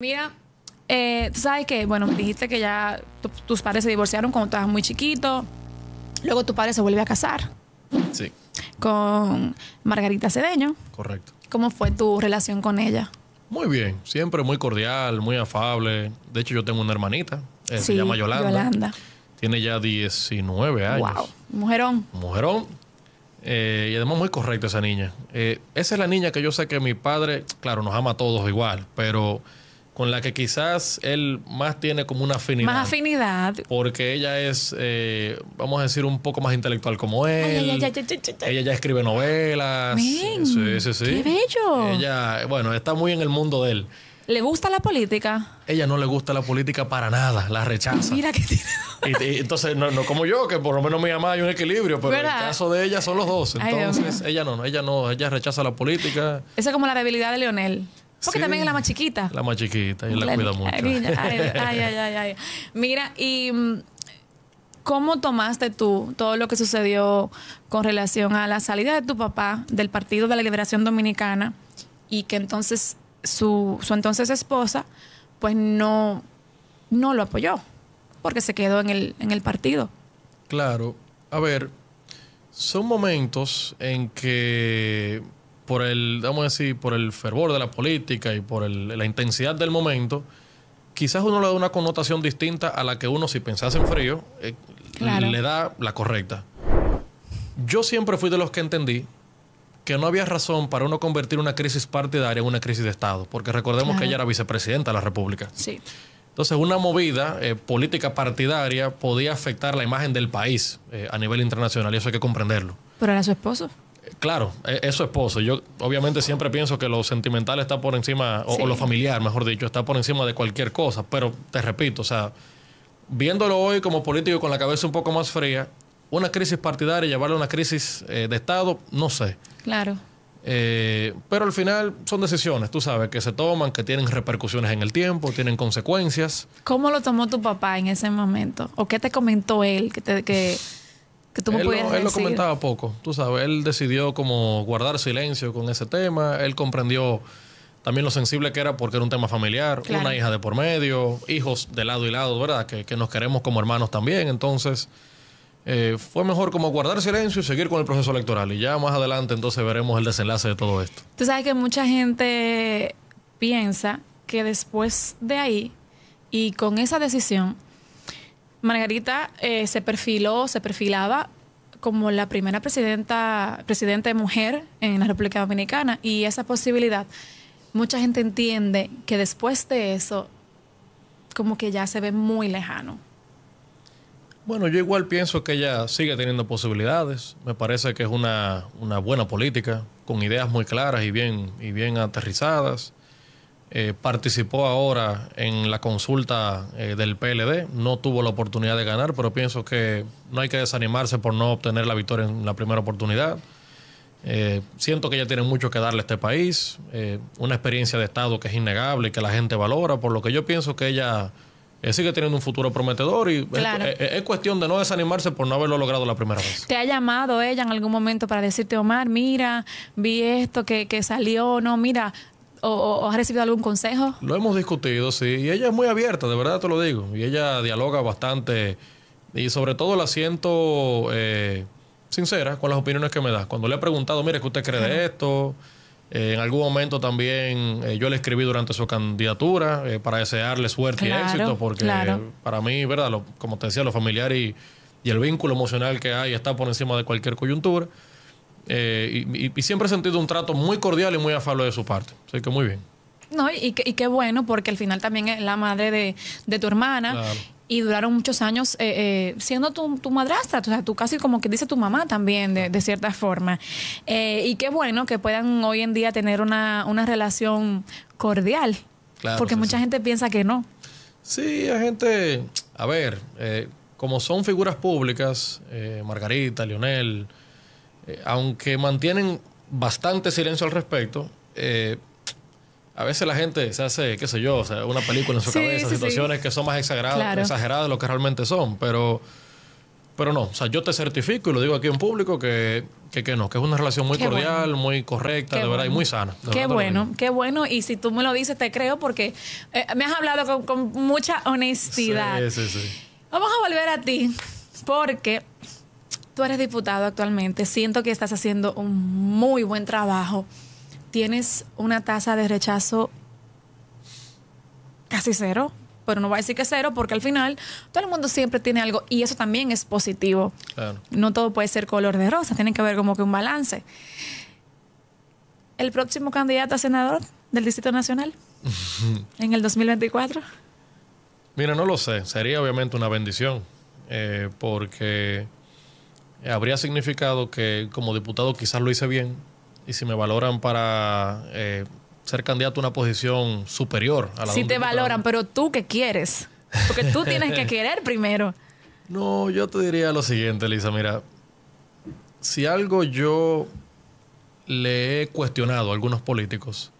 Mira, eh, tú sabes que, bueno, dijiste que ya tus padres se divorciaron cuando estabas muy chiquito. Luego tu padre se vuelve a casar. Sí. Con Margarita Cedeño. Correcto. ¿Cómo fue tu relación con ella? Muy bien, siempre muy cordial, muy afable. De hecho, yo tengo una hermanita, eh, se llama Yolanda. Yolanda. Tiene ya 19 años. Wow, mujerón. Mujerón. Eh, y además muy correcta esa niña. esa es la niña que yo sé que mi padre, claro, nos ama a todos igual, pero con la que quizás él más tiene como una afinidad. Más afinidad. Porque ella es, eh, vamos a decir, un poco más intelectual como él. ella ya escribe novelas. sí, sí, sí. Qué bello. Ella, bueno, está muy en el mundo de él. ¿Le gusta la política? Ella no le gusta la política para nada, la rechaza. Mira qué tiene. entonces, no, como yo, que por lo menos mi mamá hay un equilibrio, pero en el caso de ella son los dos. Entonces, ella no, ella no, ella rechaza la política. Esa es como la debilidad de Leonel. Porque también es la más chiquita. La más chiquita y la, cuida mucho. Mira, y mm, ¿cómo tomaste tú todo lo que sucedió con relación a la salida de tu papá del Partido de la Liberación Dominicana y que entonces su, entonces esposa pues no, no lo apoyó porque se quedó en el partido? Claro, a ver, son momentos en que por el, vamos a decir, por el fervor de la política y por el, la intensidad del momento, quizás uno le da una connotación distinta a la que uno, si pensase en frío, eh, le da la correcta. Yo siempre fui de los que entendí que no había razón para uno convertir una crisis partidaria en una crisis de Estado, porque recordemos que ella era vicepresidenta de la República. Sí. Entonces, una movida eh, política partidaria podía afectar la imagen del país eh, a nivel internacional, y eso hay que comprenderlo. Pero era su esposo. Claro, eso es poso. Yo obviamente siempre pienso que lo sentimental está por encima, o, lo familiar, mejor dicho, está por encima de cualquier cosa. Pero te repito, o sea, viéndolo hoy como político con la cabeza un poco más fría, una crisis partidaria y a una crisis eh, de Estado, no sé. Claro. Eh, pero al final son decisiones, tú sabes, que se toman, que tienen repercusiones en el tiempo, tienen consecuencias. ¿Cómo lo tomó tu papá en ese momento? ¿O qué te comentó él? Que te, que tú él, lo, comentaba poco, tú sabes, él decidió como guardar silencio con ese tema, él comprendió también lo sensible que era porque era un tema familiar, una hija de por medio, hijos de lado y lado, ¿verdad? Que, nos queremos como hermanos también, entonces... Eh, fue mejor como guardar silencio y seguir con el proceso electoral. Y ya más adelante entonces veremos el desenlace de todo esto. Tú sabes que mucha gente piensa que después de ahí y con esa decisión Margarita eh, se perfiló, se perfilaba como la primera presidenta, presidente mujer en la República Dominicana y esa posibilidad, mucha gente entiende que después de eso, como que ya se ve muy lejano. Bueno, yo igual pienso que ella sigue teniendo posibilidades. Me parece que es una, buena política, con ideas muy claras y bien, y bien aterrizadas. Eh, participó ahora en la consulta eh, del PLD, no tuvo la oportunidad de ganar, pero pienso que no hay que desanimarse por no obtener la victoria en la primera oportunidad. Eh, siento que ella tiene mucho que darle a este país, eh, una experiencia de Estado que es innegable y que la gente valora, por lo que yo pienso que ella sigue teniendo un futuro prometedor y es, cuestión de no desanimarse por no haberlo logrado la primera vez. ¿Te ha llamado ella en algún momento para decirte, Omar, mira, vi esto que, que salió, no, mira, ¿O, has recibido algún consejo? Lo hemos discutido, sí. Y ella es muy abierta, de verdad te lo digo. Y ella dialoga bastante. Y sobre todo la siento eh, sincera con las opiniones que me da. Cuando le he preguntado, mire, ¿qué usted cree de esto? Eh, en algún momento también eh, yo le escribí durante su candidatura para desearle suerte y éxito, porque para mí, ¿verdad? como te decía, lo familiar y el vínculo emocional que hay está por encima de cualquier coyuntura. Eh, y, siempre he sentido un trato muy cordial y muy afable de su parte. Así que muy bien. No, y, qué bueno, porque al final también es la madre de, tu hermana. y duraron muchos años eh, eh, siendo tu, madrastra, o sea, tú casi como que dice tu mamá también, de, cierta forma. y qué bueno que puedan hoy en día tener una, relación cordial, porque mucha gente piensa que no. Sí, hay gente, a ver, como son figuras públicas, Margarita, Lionel, eh, aunque mantienen bastante silencio al respecto, eh, a veces la gente se hace, qué sé yo, sea, una película en su cabeza, situaciones que son más exageradas, exageradas de lo que realmente son, pero, pero no, o sea, yo te certifico y lo digo aquí en público que, no, que es una relación muy cordial, muy correcta, de verdad, y muy sana. Qué bueno, qué bueno, y si tú me lo dices, te creo porque eh, me has hablado con, mucha honestidad. Sí, sí, sí. Vamos a volver a ti, porque Tú eres diputado actualmente, siento que estás haciendo un muy buen trabajo. Tienes una tasa de rechazo casi cero, pero no voy a decir que cero porque al final todo el mundo siempre tiene algo y eso también es positivo. No todo puede ser color de rosa, tiene que haber como que un balance. ¿El próximo candidato a senador del Distrito Nacional en el 2024? Mira, no lo sé, sería obviamente una bendición eh, porque eh, habría significado que como diputado quizás lo hice bien y si me valoran para eh, ser candidato a una posición superior a la Si te valoran, pero tú qué quieres. Porque tú tienes que querer primero. No, yo te diría lo siguiente, Lisa. Mira, si algo yo le he cuestionado a algunos políticos,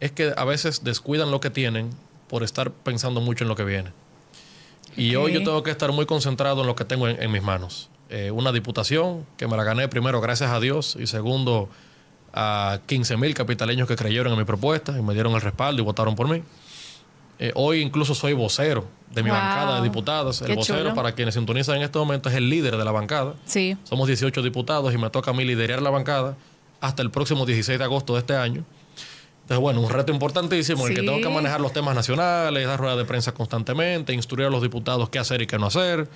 es que a veces descuidan lo que tienen por estar pensando mucho en lo que viene. Y hoy yo tengo que estar muy concentrado en lo que tengo en mis manos. Eh, una diputación que me la gané primero gracias a Dios y segundo a 15 mil capitaleños que creyeron en mi propuesta y me dieron el respaldo y votaron por mí. Eh, hoy incluso soy vocero de mi bancada de diputadas. el vocero, para quienes sintonizan en este momento, es el líder de la bancada. Somos 18 diputados y me toca a mí liderar la bancada hasta el próximo 16 de agosto de este año. Entonces, bueno, un reto importantísimo en el que tengo que manejar los temas nacionales, dar rueda de prensa constantemente, instruir a los diputados qué hacer y qué no hacer.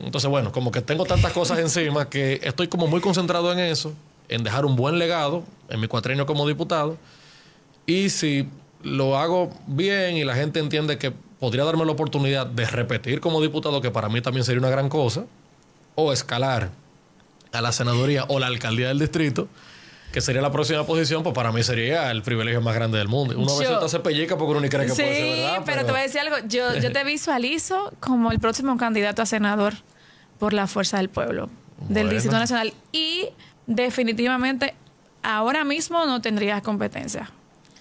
Entonces, bueno, como que tengo tantas cosas encima que estoy como muy concentrado en eso, en dejar un buen legado en mi cuatrenio como diputado. Y si lo hago bien y la gente entiende que podría darme la oportunidad de repetir como diputado, que para mí también sería una gran cosa, o escalar a la senaduría o la alcaldía del distrito, que sería la próxima posición, pues para mí sería el privilegio más grande del mundo. Uno a veces hace pellica porque uno ni cree que puede ser Sí, pero, te voy a decir algo. Yo, te visualizo como el próximo candidato a senador por la fuerza del pueblo, del Distrito Nacional. Y definitivamente ahora mismo no tendrías competencia.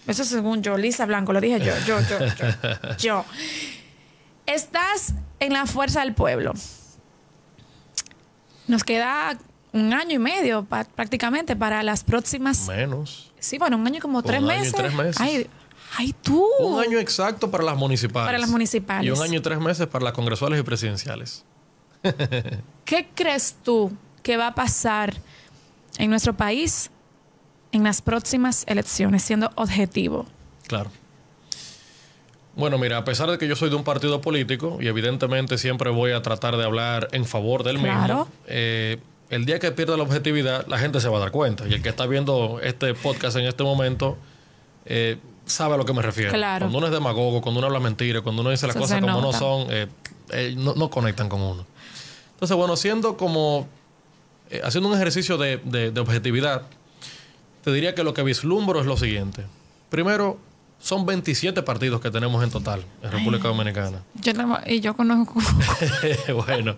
Eso según yo, Lisa Blanco, lo dije yo, yo, yo, yo. yo. Estás en la fuerza del pueblo. Nos queda un año y medio prácticamente para las próximas. Menos. Sí, bueno, un año como tres un meses. Año y tres meses. Ay, tú. Un año exacto para las municipales. Para las municipales. Y un año y tres meses para las congresuales y presidenciales. ¿Qué crees tú que va a pasar en nuestro país en las próximas elecciones, siendo objetivo? Claro. Bueno, mira, a pesar de que yo soy de un partido político y evidentemente siempre voy a tratar de hablar en favor del claro. mismo, eh, el día que pierda la objetividad, la gente se va a dar cuenta. Y el que está viendo este podcast en este momento eh, sabe a lo que me refiero. Claro. Cuando uno es demagogo, cuando uno habla mentiras, cuando uno dice las cosas como no son, eh, eh, no, conectan con uno. Entonces, bueno, siendo como. haciendo un ejercicio de, de objetividad, te diría que lo que vislumbro es lo siguiente. Primero, son 27 partidos que tenemos en total en República Dominicana. Yo y yo conozco bueno.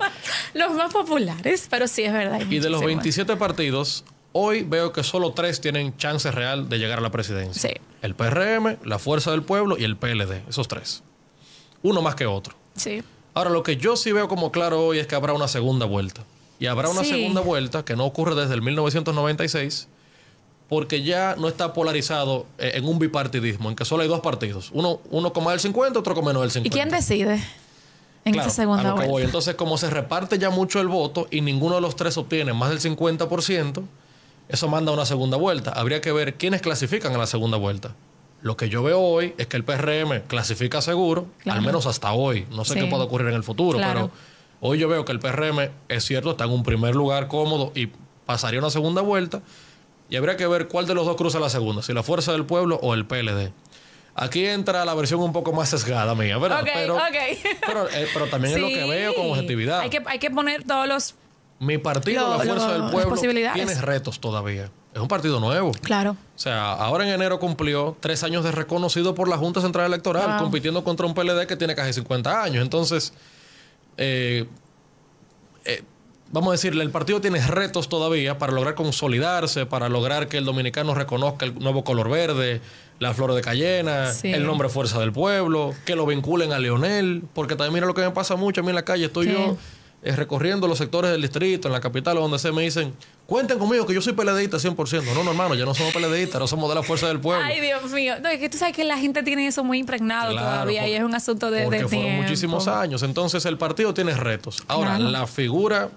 los más populares, pero sí es verdad. Y de los 27 partidos, hoy veo que solo tres tienen chance real de llegar a la presidencia. El PRM, la Fuerza del Pueblo y el PLD, esos tres. Uno más que otro. Sí. Ahora, lo que yo sí veo como claro hoy es que habrá una segunda vuelta. Y habrá una segunda vuelta que no ocurre desde el 1996 porque ya no está polarizado eh, en un bipartidismo, en que solo hay dos partidos, uno, uno con más del 50, otro con menos del 50. ¿Y quién decide? En esa segunda vuelta. Entonces, como se reparte ya mucho el voto y ninguno de los tres obtiene más del 50%, eso manda a una segunda vuelta. Habría que ver quiénes clasifican a la segunda vuelta. Lo que yo veo hoy es que el PRM clasifica seguro, al menos hasta hoy. No sé qué puede ocurrir en el futuro, pero hoy yo veo que el PRM, es cierto, está en un primer lugar cómodo y pasaría una segunda vuelta, y habría que ver cuál de los dos cruza la segunda, si la Fuerza del Pueblo o el PLD. Aquí entra la versión un poco más sesgada mía, ¿verdad? pero, eh, pero, también es lo que veo con objetividad. Hay que, hay que poner todos los. Mi partido, la Fuerza del Pueblo, tiene retos todavía. Es un partido nuevo. Claro. O sea, ahora en enero cumplió tres años de reconocido por la Junta Central Electoral, compitiendo contra un PLD que tiene casi 50 años. Entonces, eh, eh, vamos a decirle, el partido tiene retos todavía para lograr consolidarse, para lograr que el dominicano reconozca el nuevo color verde, la flor de Cayena, el nombre Fuerza del Pueblo, que lo vinculen a Leonel, porque también mira lo que me pasa mucho a mí en la calle, estoy yo eh, recorriendo los sectores del distrito, en la capital, donde se me dicen, cuenten conmigo que yo soy peledeísta 100%. No, no, hermano, ya no somos peledeístas, no somos de la Fuerza del Pueblo. Ay, Dios mío. No, es que tú sabes que la gente tiene eso muy impregnado todavía y es un asunto de, porque fueron muchísimos años. Entonces, el partido tiene retos. Ahora, la figura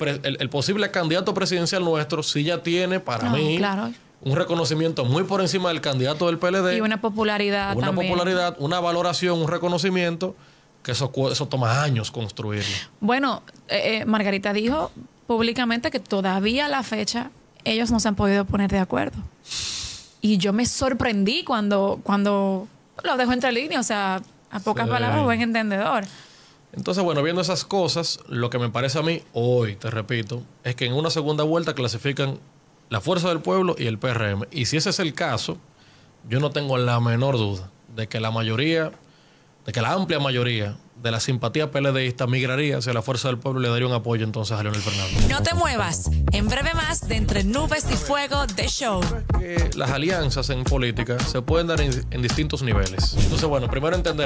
el, posible candidato presidencial nuestro sí ya tiene para mí un reconocimiento muy por encima del candidato del PLD. Y una popularidad. Una popularidad, una valoración, un reconocimiento, que eso, eso toma años construirlo. Bueno, eh, eh, Margarita dijo públicamente que todavía a la fecha ellos no se han podido poner de acuerdo. Y yo me sorprendí cuando, cuando lo dejo entre líneas, o sea, a pocas palabras, buen entendedor. Entonces, bueno, viendo esas cosas, lo que me parece a mí hoy, te repito, es que en una segunda vuelta clasifican la Fuerza del Pueblo y el PRM. Y si ese es el caso, yo no tengo la menor duda de que la mayoría, de que la amplia mayoría de la simpatía peledeísta migraría hacia la Fuerza del Pueblo y le daría un apoyo entonces a Leonel Fernández. No te muevas. En breve más de Entre Nubes y Fuego de Show. Las alianzas en política se pueden dar en distintos niveles. Entonces, bueno, primero entender